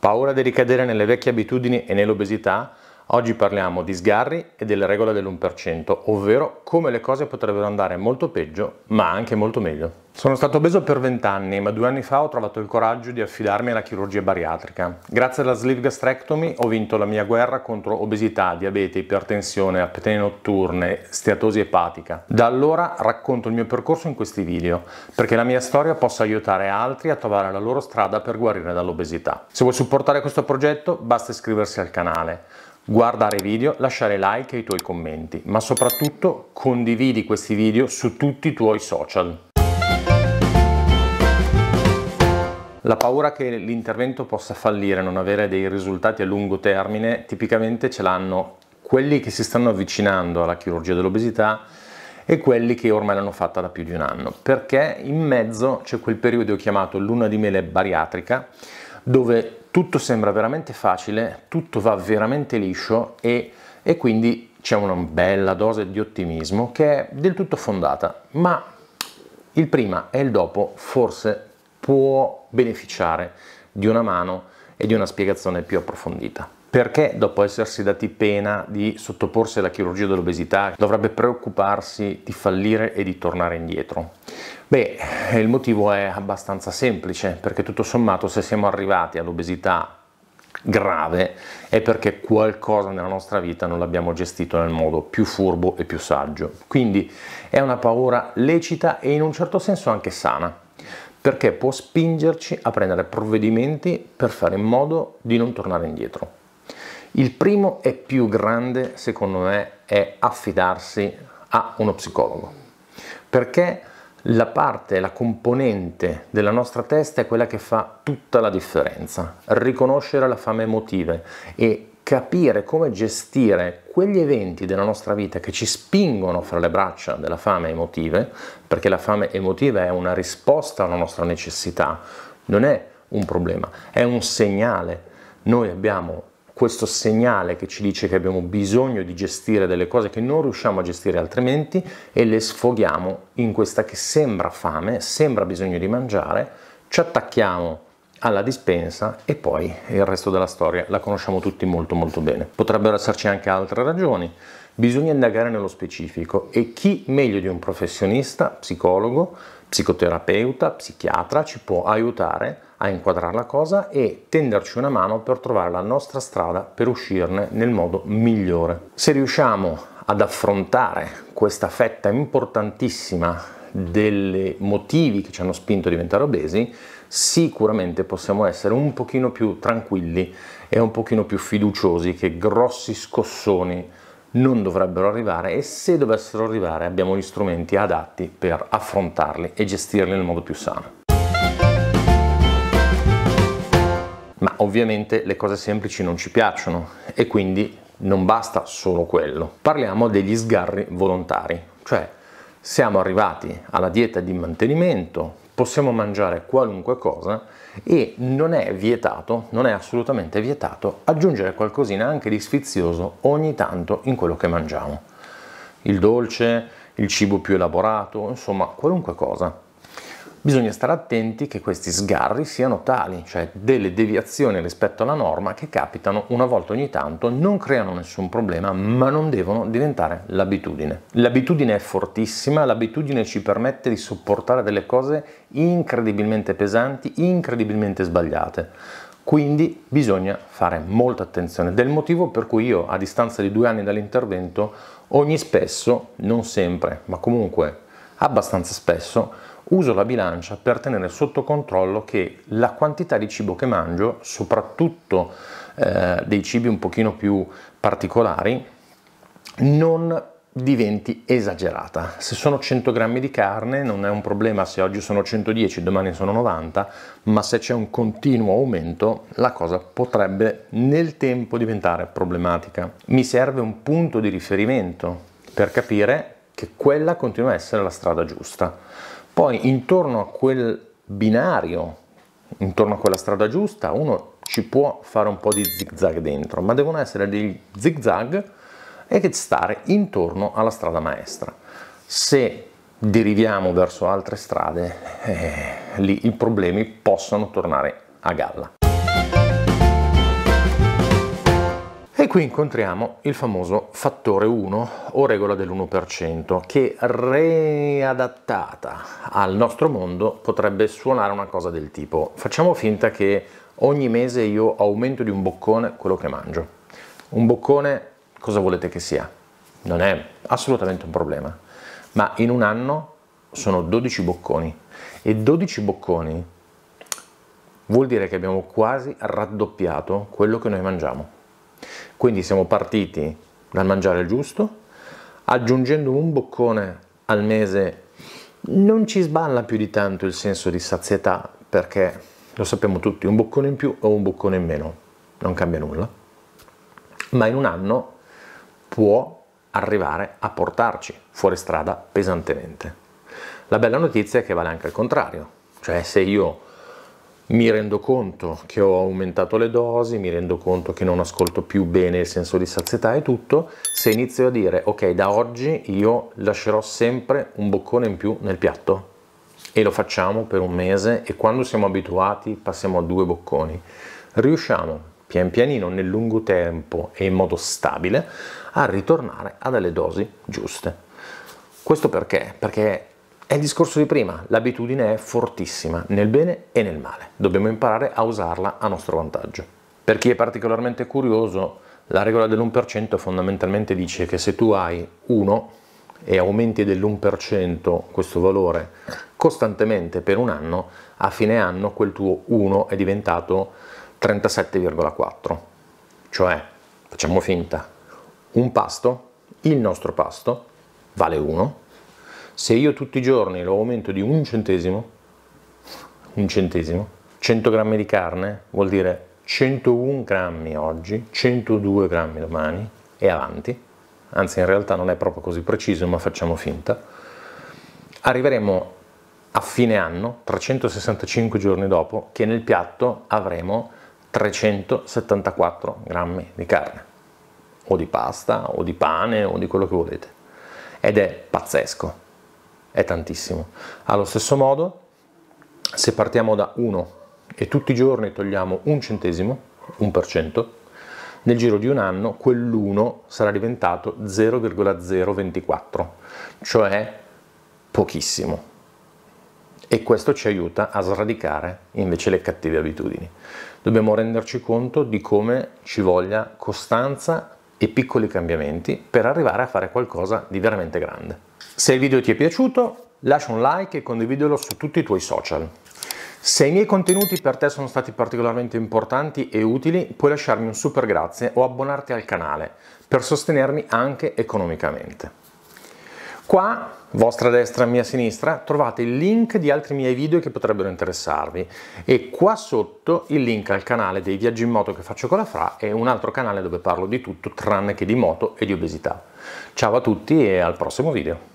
paura di ricadere nelle vecchie abitudini e nell'obesità, Oggi parliamo di sgarri e delle regole dell'1%, ovvero come le cose potrebbero andare molto peggio, ma anche molto meglio. Sono stato obeso per 20 anni, ma due anni fa ho trovato il coraggio di affidarmi alla chirurgia bariatrica. Grazie alla sleeve gastrectomy ho vinto la mia guerra contro obesità, diabete, ipertensione, apnee notturne, steatosi epatica. Da allora racconto il mio percorso in questi video, perché la mia storia possa aiutare altri a trovare la loro strada per guarire dall'obesità. Se vuoi supportare questo progetto, basta iscriversi al canale guardare i video, lasciare like e i tuoi commenti, ma soprattutto condividi questi video su tutti i tuoi social. La paura che l'intervento possa fallire, non avere dei risultati a lungo termine, tipicamente ce l'hanno quelli che si stanno avvicinando alla chirurgia dell'obesità e quelli che ormai l'hanno fatta da più di un anno, perché in mezzo c'è quel periodo chiamato luna di mele bariatrica dove tutto sembra veramente facile, tutto va veramente liscio e, e quindi c'è una bella dose di ottimismo che è del tutto fondata, ma il prima e il dopo forse può beneficiare di una mano e di una spiegazione più approfondita. Perché dopo essersi dati pena di sottoporsi alla chirurgia dell'obesità dovrebbe preoccuparsi di fallire e di tornare indietro? Beh, il motivo è abbastanza semplice, perché tutto sommato se siamo arrivati all'obesità grave è perché qualcosa nella nostra vita non l'abbiamo gestito nel modo più furbo e più saggio. Quindi è una paura lecita e in un certo senso anche sana perché può spingerci a prendere provvedimenti per fare in modo di non tornare indietro. Il primo e più grande, secondo me, è affidarsi a uno psicologo, perché la parte, la componente della nostra testa è quella che fa tutta la differenza. Riconoscere la fame emotiva e capire come gestire quegli eventi della nostra vita che ci spingono fra le braccia della fame emotiva, perché la fame emotiva è una risposta alla nostra necessità, non è un problema, è un segnale. Noi abbiamo questo segnale che ci dice che abbiamo bisogno di gestire delle cose che non riusciamo a gestire altrimenti e le sfoghiamo in questa che sembra fame, sembra bisogno di mangiare, ci attacchiamo alla dispensa e poi il resto della storia la conosciamo tutti molto molto bene. Potrebbero esserci anche altre ragioni, bisogna indagare nello specifico e chi meglio di un professionista, psicologo, psicoterapeuta, psichiatra ci può aiutare a inquadrare la cosa e tenderci una mano per trovare la nostra strada per uscirne nel modo migliore. Se riusciamo ad affrontare questa fetta importantissima delle motivi che ci hanno spinto a diventare obesi, sicuramente possiamo essere un pochino più tranquilli e un pochino più fiduciosi che grossi scossoni non dovrebbero arrivare e se dovessero arrivare abbiamo gli strumenti adatti per affrontarli e gestirli nel modo più sano. ma ovviamente le cose semplici non ci piacciono e quindi non basta solo quello. Parliamo degli sgarri volontari, cioè siamo arrivati alla dieta di mantenimento, possiamo mangiare qualunque cosa e non è vietato, non è assolutamente vietato aggiungere qualcosina anche di sfizioso ogni tanto in quello che mangiamo. Il dolce, il cibo più elaborato, insomma qualunque cosa. Bisogna stare attenti che questi sgarri siano tali, cioè delle deviazioni rispetto alla norma che capitano una volta ogni tanto, non creano nessun problema, ma non devono diventare l'abitudine. L'abitudine è fortissima, l'abitudine ci permette di sopportare delle cose incredibilmente pesanti, incredibilmente sbagliate. Quindi bisogna fare molta attenzione, del motivo per cui io a distanza di due anni dall'intervento ogni spesso, non sempre, ma comunque abbastanza spesso, uso la bilancia per tenere sotto controllo che la quantità di cibo che mangio, soprattutto eh, dei cibi un pochino più particolari, non diventi esagerata. Se sono 100 grammi di carne non è un problema se oggi sono 110, domani sono 90, ma se c'è un continuo aumento la cosa potrebbe nel tempo diventare problematica. Mi serve un punto di riferimento per capire che quella continua a essere la strada giusta. Poi intorno a quel binario, intorno a quella strada giusta, uno ci può fare un po' di zigzag dentro, ma devono essere dei zigzag e stare intorno alla strada maestra. Se deriviamo verso altre strade, eh, lì i problemi possono tornare a galla. qui incontriamo il famoso fattore 1 o regola dell'1% che readattata al nostro mondo potrebbe suonare una cosa del tipo facciamo finta che ogni mese io aumento di un boccone quello che mangio. Un boccone cosa volete che sia? Non è assolutamente un problema, ma in un anno sono 12 bocconi e 12 bocconi vuol dire che abbiamo quasi raddoppiato quello che noi mangiamo. Quindi siamo partiti dal mangiare il giusto, aggiungendo un boccone al mese non ci sballa più di tanto il senso di sazietà perché lo sappiamo tutti, un boccone in più o un boccone in meno non cambia nulla, ma in un anno può arrivare a portarci fuori strada pesantemente. La bella notizia è che vale anche il contrario, cioè se io mi rendo conto che ho aumentato le dosi, mi rendo conto che non ascolto più bene il senso di sazietà e tutto, se inizio a dire ok da oggi io lascerò sempre un boccone in più nel piatto e lo facciamo per un mese e quando siamo abituati passiamo a due bocconi, riusciamo pian pianino nel lungo tempo e in modo stabile a ritornare a delle dosi giuste. Questo perché? Perché è il discorso di prima, l'abitudine è fortissima nel bene e nel male, dobbiamo imparare a usarla a nostro vantaggio. Per chi è particolarmente curioso, la regola dell'1% fondamentalmente dice che se tu hai 1 e aumenti dell'1% questo valore costantemente per un anno, a fine anno quel tuo 1 è diventato 37,4. Cioè, facciamo finta, un pasto, il nostro pasto, vale 1, se io tutti i giorni lo aumento di un centesimo, un centesimo, 100 grammi di carne vuol dire 101 grammi oggi, 102 grammi domani e avanti, anzi in realtà non è proprio così preciso ma facciamo finta, arriveremo a fine anno, 365 giorni dopo, che nel piatto avremo 374 grammi di carne, o di pasta, o di pane, o di quello che volete. Ed è pazzesco è tantissimo. Allo stesso modo, se partiamo da 1 e tutti i giorni togliamo un centesimo, un per cento, nel giro di un anno quell'1 sarà diventato 0,024, cioè pochissimo. E questo ci aiuta a sradicare invece le cattive abitudini. Dobbiamo renderci conto di come ci voglia costanza e piccoli cambiamenti per arrivare a fare qualcosa di veramente grande. Se il video ti è piaciuto, lascia un like e condividilo su tutti i tuoi social. Se i miei contenuti per te sono stati particolarmente importanti e utili, puoi lasciarmi un super grazie o abbonarti al canale per sostenermi anche economicamente. Qua, vostra destra, e mia sinistra, trovate il link di altri miei video che potrebbero interessarvi e qua sotto il link al canale dei viaggi in moto che faccio con la Fra e un altro canale dove parlo di tutto tranne che di moto e di obesità. Ciao a tutti e al prossimo video!